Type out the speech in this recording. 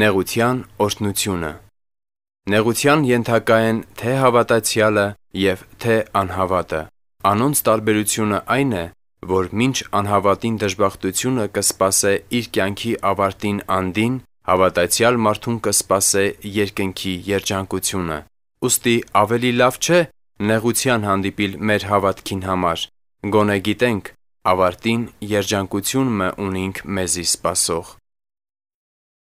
Նեղության օրհնությունը Նեղության ենթակա են թե հավատացյալը եւ թե անհավատը։ Անոնց տարբերությունը այն է, որ մինչ անհավատին դժբախտությունը կսպասե իր կյանքի ավարտին անդին, հավատացյալ մարդուն կսպասե երկնքի երջանկությունը։ Ոստի ավելի լավ չէ նեղության հանդիպիլ մեր հավատքին համար։ Գոնե գիտենք, ավարտին երջանկությունն ունենք մեզի սպասող։